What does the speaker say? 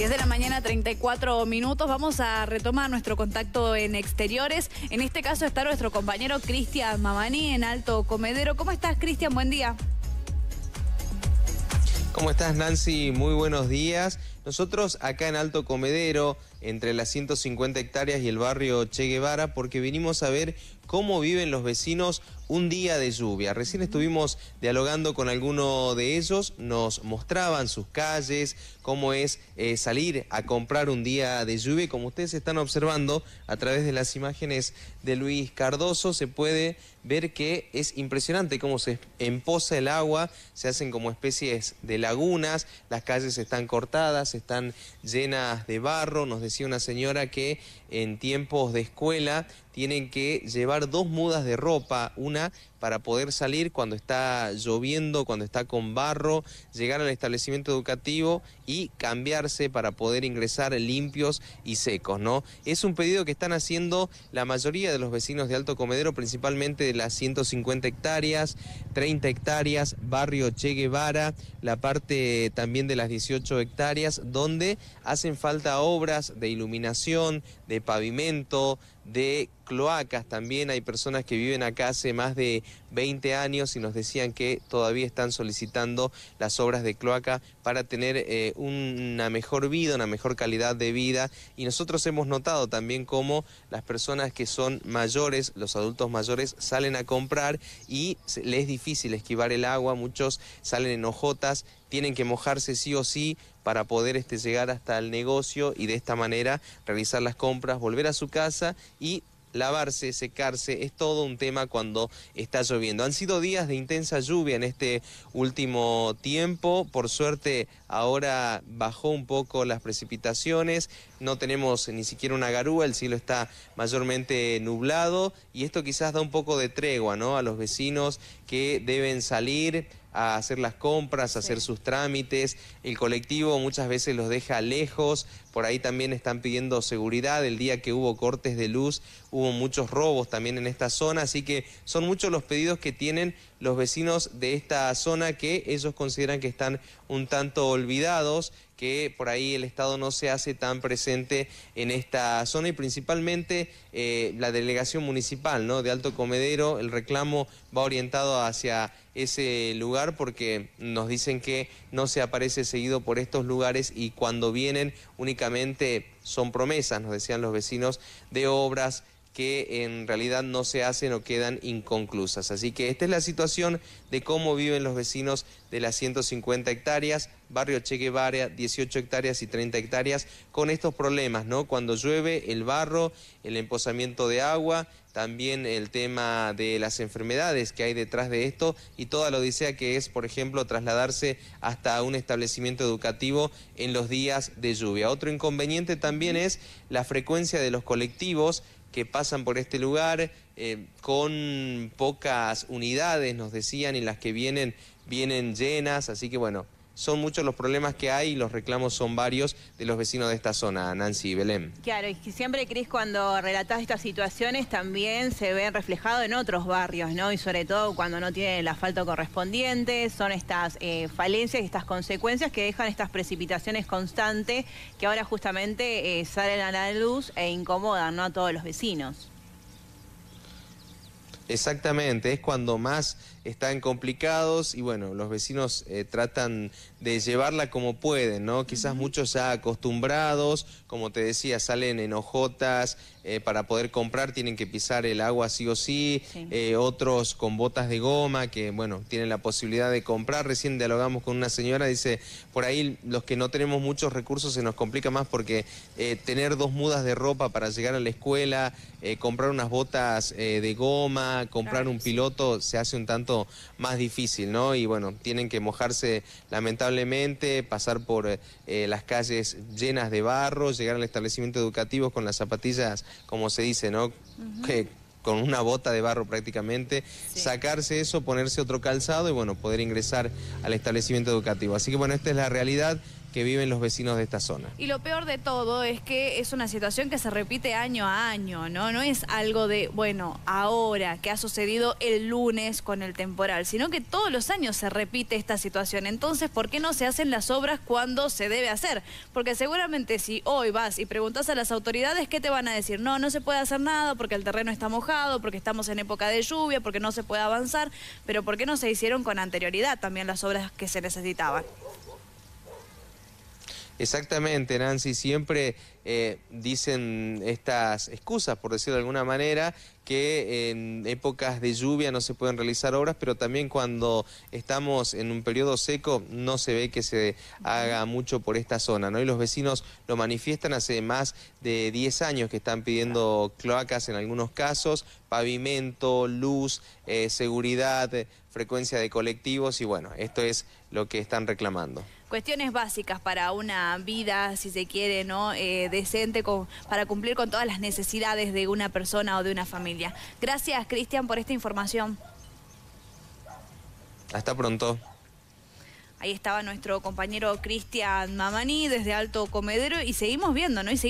10 de la mañana, 34 minutos. Vamos a retomar nuestro contacto en exteriores. En este caso está nuestro compañero Cristian Mamani en Alto Comedero. ¿Cómo estás, Cristian? Buen día. ¿Cómo estás, Nancy? Muy buenos días. Nosotros acá en Alto Comedero, entre las 150 hectáreas y el barrio Che Guevara, porque vinimos a ver cómo viven los vecinos un día de lluvia. Recién estuvimos dialogando con alguno de ellos, nos mostraban sus calles, cómo es eh, salir a comprar un día de lluvia. como ustedes están observando a través de las imágenes de Luis Cardoso, se puede ver que es impresionante cómo se empoza el agua, se hacen como especies de lagunas, las calles están cortadas, están llenas de barro. Nos decía una señora que en tiempos de escuela tienen que llevar dos mudas de ropa, una para poder salir cuando está lloviendo, cuando está con barro, llegar al establecimiento educativo y cambiarse para poder ingresar limpios y secos, ¿no? Es un pedido que están haciendo la mayoría de los vecinos de Alto Comedero, principalmente de las 150 hectáreas, 30 hectáreas, barrio Che Guevara, la parte también de las 18 hectáreas, donde hacen falta obras de iluminación, de pavimento, de cloacas. También hay personas que viven acá hace más de 20 años y nos decían que todavía están solicitando las obras de cloaca para tener eh, una mejor vida, una mejor calidad de vida. Y nosotros hemos notado también cómo las personas que son mayores, los adultos mayores, salen a comprar y les es difícil esquivar el agua. Muchos salen en hojotas, tienen que mojarse sí o sí para poder este, llegar hasta el negocio y de esta manera realizar las compras, volver a su casa y lavarse, secarse, es todo un tema cuando está lloviendo. Han sido días de intensa lluvia en este último tiempo, por suerte ahora bajó un poco las precipitaciones, no tenemos ni siquiera una garúa, el cielo está mayormente nublado y esto quizás da un poco de tregua ¿no? a los vecinos que deben salir a hacer las compras, a hacer sus trámites. El colectivo muchas veces los deja lejos, por ahí también están pidiendo seguridad. El día que hubo cortes de luz hubo muchos robos también en esta zona, así que son muchos los pedidos que tienen los vecinos de esta zona que ellos consideran que están un tanto olvidados que por ahí el Estado no se hace tan presente en esta zona y principalmente eh, la delegación municipal ¿no? de Alto Comedero, el reclamo va orientado hacia ese lugar porque nos dicen que no se aparece seguido por estos lugares y cuando vienen únicamente son promesas, nos decían los vecinos, de obras que en realidad no se hacen o quedan inconclusas. Así que esta es la situación de cómo viven los vecinos de las 150 hectáreas, barrio Che Guevara, 18 hectáreas y 30 hectáreas, con estos problemas, ¿no? Cuando llueve, el barro, el emposamiento de agua, también el tema de las enfermedades que hay detrás de esto y toda la odisea que es, por ejemplo, trasladarse hasta un establecimiento educativo en los días de lluvia. Otro inconveniente también es la frecuencia de los colectivos que pasan por este lugar eh, con pocas unidades, nos decían, y las que vienen, vienen llenas, así que bueno, son muchos los problemas que hay y los reclamos son varios de los vecinos de esta zona, Nancy y Belén. Claro, y siempre, Cris, cuando relatás estas situaciones también se ven reflejado en otros barrios, ¿no? Y sobre todo cuando no tienen el asfalto correspondiente, son estas eh, falencias y estas consecuencias que dejan estas precipitaciones constantes que ahora justamente eh, salen a la luz e incomodan, ¿no? A todos los vecinos. Exactamente, es cuando más están complicados y bueno, los vecinos eh, tratan de llevarla como pueden, ¿no? Quizás muchos ya acostumbrados, como te decía, salen en hojotas, eh, para poder comprar tienen que pisar el agua sí o sí, eh, otros con botas de goma que, bueno, tienen la posibilidad de comprar. Recién dialogamos con una señora, dice, por ahí los que no tenemos muchos recursos se nos complica más porque tener dos mudas de ropa para llegar a la escuela, comprar unas botas de goma, comprar un piloto, se hace un tanto más difícil, ¿no? Y bueno, tienen que mojarse lamentablemente, pasar por eh, las calles llenas de barro, llegar al establecimiento educativo con las zapatillas, como se dice, ¿no? que, con una bota de barro prácticamente, sacarse eso, ponerse otro calzado y bueno, poder ingresar al establecimiento educativo. Así que bueno, esta es la realidad que viven los vecinos de esta zona. Y lo peor de todo es que es una situación que se repite año a año, ¿no? No es algo de, bueno, ahora que ha sucedido el lunes con el temporal, sino que todos los años se repite esta situación. Entonces, ¿por qué no se hacen las obras cuando se debe hacer? Porque seguramente si hoy vas y preguntas a las autoridades, ¿qué te van a decir? No, no se puede hacer nada porque el terreno está mojado, porque estamos en época de lluvia, porque no se puede avanzar, pero ¿por qué no se hicieron con anterioridad también las obras que se necesitaban? Exactamente, Nancy, siempre eh, dicen estas excusas, por decirlo de alguna manera, que en épocas de lluvia no se pueden realizar obras, pero también cuando estamos en un periodo seco no se ve que se haga mucho por esta zona, ¿no? Y los vecinos lo manifiestan hace más de 10 años que están pidiendo cloacas en algunos casos, pavimento, luz, eh, seguridad, frecuencia de colectivos y bueno, esto es lo que están reclamando cuestiones básicas para una vida, si se quiere, ¿no? Eh, decente, para cumplir con todas las necesidades de una persona o de una familia. Gracias, Cristian, por esta información. Hasta pronto. Ahí estaba nuestro compañero Cristian Mamani desde Alto Comedero y seguimos viendo, ¿no? Y seguimos